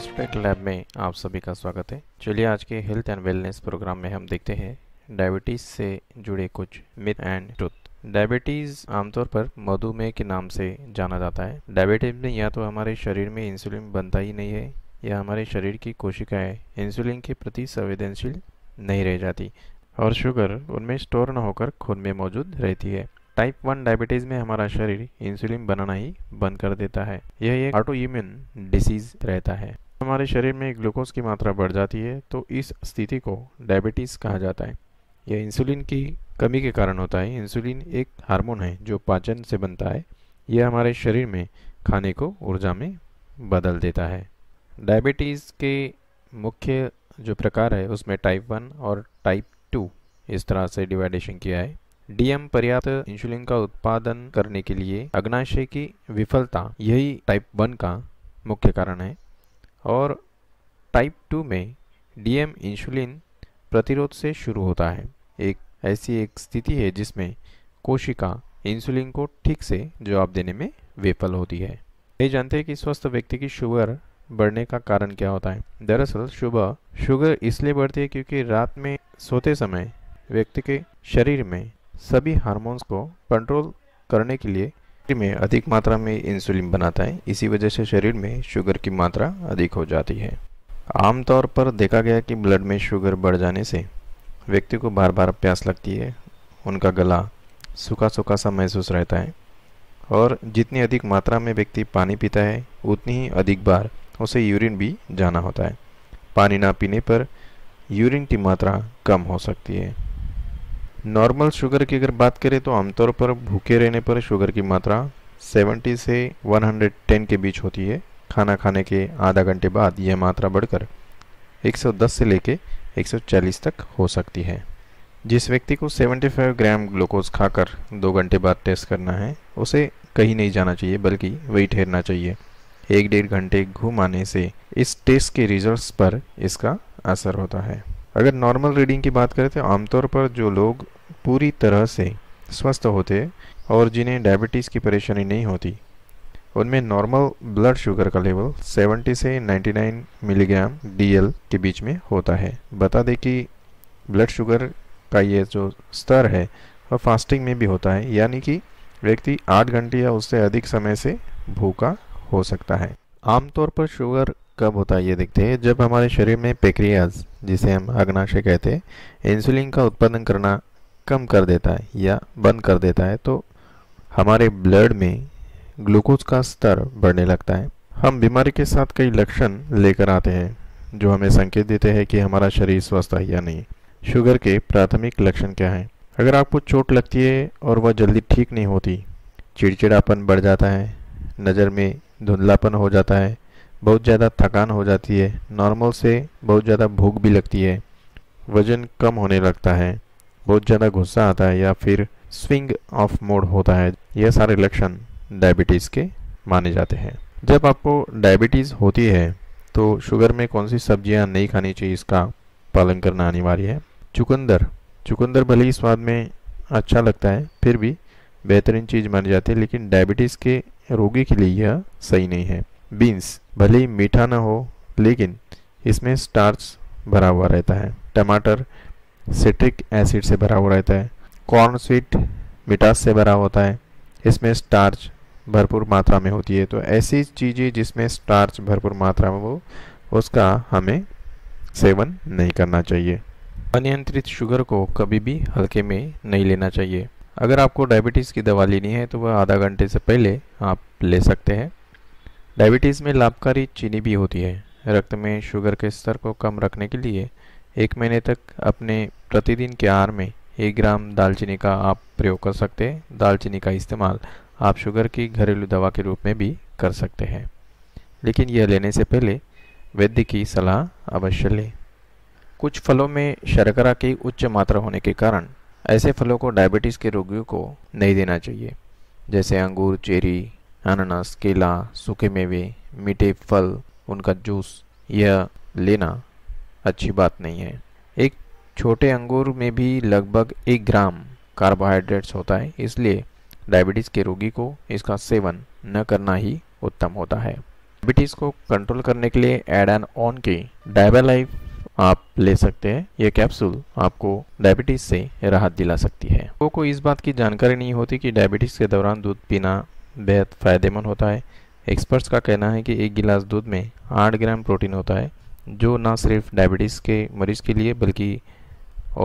गैस्ट्रोटेक lab में आप सभी का स्वागत है चलिए आज के हेल्थ एंड वेलनेस प्रोग्राम में हम देखते हैं डायबिटीज़ से जुड़े कुछ मिथ एंड ट्रुथ डायबिटीज़ आमतौर पर मधुमेह के नाम से जाना जाता है डायबिटीज में या तो हमारे शरीर में इंसुलिन बनता ही नहीं है या हमारे शरीर की कोशिकाएं इंसुलिन के प्रति संवेदनशील नहीं रह जाती और शुगर उनमें स्टोर न होकर खून में मौजूद रहती है टाइप वन डायबिटीज में हमारा शरीर इंसुलिन बनाना ही बंद कर देता है यह एक ऑटो इम्यून डिसीज रहता है हमारे शरीर में ग्लूकोज की मात्रा बढ़ जाती है तो इस स्थिति को डायबिटीज़ कहा जाता है यह इंसुलिन की कमी के कारण होता है इंसुलिन एक हार्मोन है जो पाचन से बनता है यह हमारे शरीर में खाने को ऊर्जा में बदल देता है डायबिटीज़ के मुख्य जो प्रकार है उसमें टाइप वन और टाइप टू इस तरह से डिवाइडेशन किया है डीएम पर्याप्त इंसुलिन का उत्पादन करने के लिए अग्नाशय की विफलता यही टाइप वन का मुख्य कारण है और टाइप टू में डीएम इंसुलिन प्रतिरोध से शुरू होता है एक ऐसी एक स्थिति है जिसमें कोशिका इंसुलिन को ठीक से जवाब देने में विफल होती है ये जानते हैं कि स्वस्थ व्यक्ति की शुगर बढ़ने का कारण क्या होता है दरअसल सुबह शुगर इसलिए बढ़ती है क्योंकि रात में सोते समय व्यक्ति के शरीर में सभी हार्मोन्स को कंट्रोल करने के लिए में अधिक मात्रा में इंसुलिन बनाता है इसी वजह से शरीर में शुगर की मात्रा अधिक हो जाती है आमतौर पर देखा गया कि ब्लड में शुगर बढ़ जाने से व्यक्ति को बार बार प्यास लगती है उनका गला सूखा सूखा सा महसूस रहता है और जितनी अधिक मात्रा में व्यक्ति पानी पीता है उतनी ही अधिक बार उसे यूरिन भी जाना होता है पानी ना पीने पर यूरिन की मात्रा कम हो सकती है नॉर्मल शुगर की अगर बात करें तो आमतौर पर भूखे रहने पर शुगर की मात्रा 70 से 110 के बीच होती है खाना खाने के आधा घंटे बाद यह मात्रा बढ़कर 110 से लेकर 140 तक हो सकती है जिस व्यक्ति को 75 ग्राम ग्लूकोज खाकर दो घंटे बाद टेस्ट करना है उसे कहीं नहीं जाना चाहिए बल्कि वही ठहरना चाहिए एक डेढ़ घंटे घूम आने से इस टेस्ट के रिजल्ट्स पर इसका असर होता है अगर नॉर्मल रीडिंग की बात करें तो आमतौर पर जो लोग पूरी तरह से स्वस्थ होते और जिन्हें डायबिटीज़ की परेशानी नहीं होती उनमें नॉर्मल ब्लड शुगर का लेवल 70 से 99 मिलीग्राम डीएल के बीच में होता है बता दें कि ब्लड शुगर का ये जो स्तर है वह फास्टिंग में भी होता है यानी कि व्यक्ति आठ घंटे या उससे अधिक समय से भूखा हो सकता है आमतौर पर शुगर कब होता है ये देखते हैं जब हमारे शरीर में पेक्रियाज जिसे हम अग्नाशय कहते हैं इंसुलिन का उत्पादन करना कम कर देता है या बंद कर देता है तो हमारे ब्लड में ग्लूकोज का स्तर बढ़ने लगता है हम बीमारी के साथ कई लक्षण लेकर आते हैं जो हमें संकेत देते हैं कि हमारा शरीर स्वस्थ है या नहीं शुगर के प्राथमिक लक्षण क्या हैं अगर आपको चोट लगती है और वह जल्दी ठीक नहीं होती चिड़चिड़ापन बढ़ जाता है नज़र में धुंधलापन हो जाता है बहुत ज़्यादा थकान हो जाती है नॉर्मल से बहुत ज़्यादा भूख भी लगती है वज़न कम होने लगता है बहुत ज़्यादा गुस्सा आता है या फिर स्विंग ऑफ मोड होता है यह सारे लक्षण डायबिटीज़ के माने जाते हैं जब आपको डायबिटीज़ होती है तो शुगर में कौन सी सब्जियां नहीं खानी चाहिए इसका पालन करना अनिवार्य है चुकंदर चुकंदर भले ही स्वाद में अच्छा लगता है फिर भी बेहतरीन चीज़ मानी जाती है लेकिन डायबिटीज़ के रोगी के लिए यह सही नहीं है बीन्स भले ही मीठा ना हो लेकिन इसमें स्टार्च भरा हुआ रहता है टमाटर सिट्रिक एसिड से भरा हुआ रहता है कॉर्न स्वीट मिठास से भरा होता है इसमें स्टार्च भरपूर मात्रा में होती है तो ऐसी चीज़ें जिसमें स्टार्च भरपूर मात्रा में हो उसका हमें सेवन नहीं करना चाहिए अनियंत्रित शुगर को कभी भी हल्के में नहीं लेना चाहिए अगर आपको डायबिटीज़ की दवा लेनी है तो वह आधा घंटे से पहले आप ले सकते हैं डायबिटीज़ में लाभकारी चीनी भी होती है रक्त में शुगर के स्तर को कम रखने के लिए एक महीने तक अपने प्रतिदिन के आहार में एक ग्राम दालचीनी का आप प्रयोग कर सकते हैं दालचीनी का इस्तेमाल आप शुगर की घरेलू दवा के रूप में भी कर सकते हैं लेकिन यह लेने से पहले वैद्य की सलाह अवश्य लें कुछ फलों में शर्करा की उच्च मात्रा होने के कारण ऐसे फलों को डायबिटीज़ के रोगियों को नहीं देना चाहिए जैसे अंगूर चेरी अनानास केला सूखे मेवे मीठे फल उनका जूस यह लेना अच्छी बात नहीं है एक छोटे अंगूर में भी लगभग एक ग्राम कार्बोहाइड्रेट्स होता है इसलिए डायबिटीज़ के रोगी को इसका सेवन न करना ही उत्तम होता है डायबिटीज़ को कंट्रोल करने के लिए एड एन ऑन की डायबेलाइफ आप ले सकते हैं यह कैप्सूल आपको डायबिटीज़ से राहत दिला सकती है लोगों को इस बात की जानकारी नहीं होती कि डायबिटीज़ के दौरान दूध पीना बेहद फ़ायदेमंद होता है एक्सपर्ट्स का कहना है कि एक गिलास दूध में आठ ग्राम प्रोटीन होता है जो ना सिर्फ डायबिटीज़ के मरीज़ के लिए बल्कि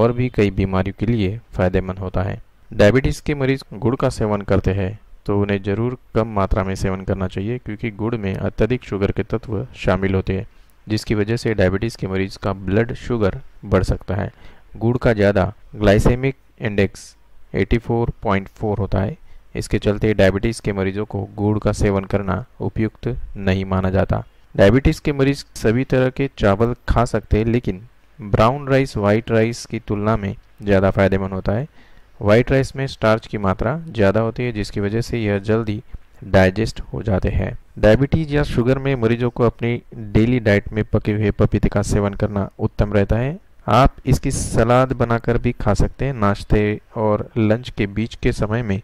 और भी कई बीमारियों के लिए फ़ायदेमंद होता है डायबिटीज़ के मरीज़ गुड़ का सेवन करते हैं तो उन्हें ज़रूर कम मात्रा में सेवन करना चाहिए क्योंकि गुड़ में अत्यधिक शुगर के तत्व शामिल होते हैं जिसकी वजह से डायबिटीज़ के मरीज़ का ब्लड शुगर बढ़ सकता है गुड़ का ज़्यादा ग्लाइसेमिक इंडेक्स 84.4 होता है इसके चलते डायबिटीज़ के मरीजों को गुड़ का सेवन करना उपयुक्त नहीं माना जाता डायबिटीज़ के मरीज सभी तरह के चावल खा सकते हैं लेकिन ब्राउन राइस व्हाइट राइस की तुलना में ज़्यादा फायदेमंद होता है व्हाइट राइस में स्टार्च की मात्रा ज़्यादा होती है जिसकी वजह से यह जल्दी डाइजेस्ट हो जाते हैं डायबिटीज या शुगर में मरीजों को अपनी डेली डाइट में पके हुए पपीते का सेवन करना उत्तम रहता है आप इसकी सलाद बनाकर भी खा सकते हैं नाश्ते और लंच के बीच के समय में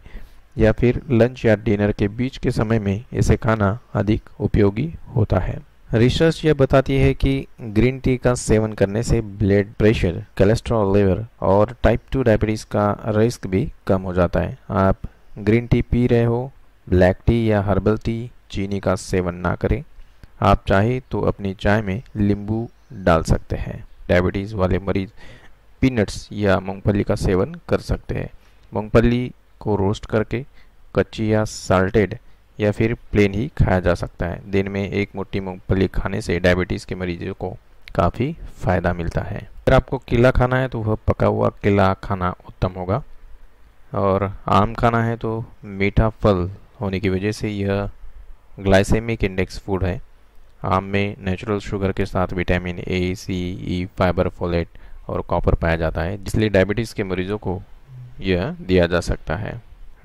या फिर लंच या डिनर के बीच के समय में इसे खाना अधिक उपयोगी होता है रिसर्च यह बताती है कि ग्रीन टी का सेवन करने से ब्लड प्रेशर कोलेस्ट्रॉल लेवर और टाइप टू डायबिटीज़ का रिस्क भी कम हो जाता है आप ग्रीन टी पी रहे हो ब्लैक टी या हर्बल टी चीनी का सेवन ना करें आप चाहे तो अपनी चाय में लींबू डाल सकते हैं डायबिटीज़ वाले मरीज पीनट्स या मूंगफली का सेवन कर सकते हैं मूंगफली को रोस्ट करके कच्ची या साल्टेड या फिर प्लेन ही खाया जा सकता है दिन में एक मुट्ठी मूंगफली खाने से डायबिटीज़ के मरीजों को काफ़ी फ़ायदा मिलता है अगर आपको किला खाना है तो वह पका हुआ किला खाना उत्तम होगा और आम खाना है तो मीठा फल होने की वजह से यह ग्लाइसेमिक इंडेक्स फूड है आम में नेचुरल शुगर के साथ vitamin A C E fibre folate और कॉपर पाया जाता है जिसलिए डायबिटीज़ के मरीजों को यह दिया जा सकता है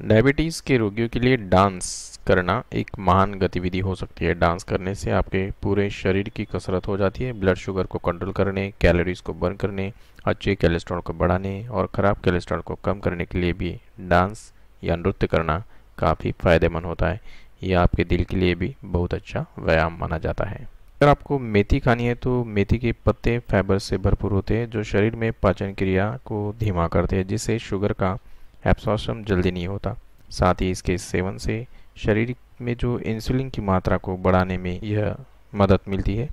डायबिटीज़ के रोगियों के लिए डांस करना एक महान गतिविधि हो सकती है डांस करने से आपके पूरे शरीर की कसरत हो जाती है ब्लड शुगर को कंट्रोल करने कैलोरीज को बर्न करने अच्छे कोलेस्ट्रॉल को बढ़ाने और ख़राब कोलेस्ट्रॉल को कम करने के लिए भी डांस या नृत्य करना काफ़ी फ़ायदेमंद होता है यह आपके दिल के लिए भी बहुत अच्छा व्यायाम माना जाता है अगर आपको मेथी खानी है तो मेथी के पत्ते फाइबर से भरपूर होते हैं जो शरीर में पाचन क्रिया को धीमा करते हैं जिससे शुगर का एब्सॉर्शन जल्दी नहीं होता साथ ही इसके सेवन से शरीर में जो इंसुलिन की मात्रा को बढ़ाने में यह मदद मिलती है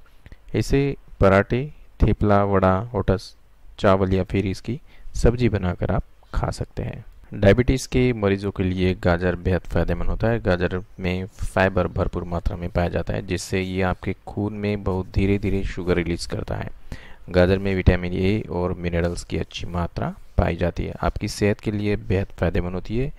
इसे पराठे थेपला वड़ा ओटस चावल या फिर इसकी सब्जी बनाकर आप खा सकते हैं डायबिटीज़ के मरीज़ों के लिए गाजर बेहद फ़ायदेमंद होता है गाजर में फाइबर भरपूर मात्रा में पाया जाता है जिससे ये आपके खून में बहुत धीरे धीरे शुगर रिलीज़ करता है गाजर में विटामिन ए और मिनरल्स की अच्छी मात्रा पाई जाती है आपकी सेहत के लिए बेहद फ़ायदेमंद होती है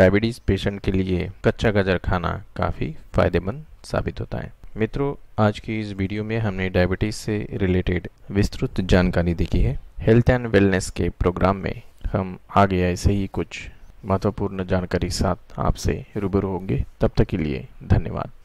डायबिटीज़ पेशेंट के लिए कच्चा गाजर खाना काफ़ी फ़ायदेमंद साबित होता है मित्रों आज की इस वीडियो में हमने डायबिटीज़ से रिलेटेड विस्तृत जानकारी देखी है हेल्थ एंड वेलनेस के प्रोग्राम में हम आगे ऐसे ही कुछ महत्वपूर्ण जानकारी साथ आपसे रूबरू होंगे तब तक के लिए धन्यवाद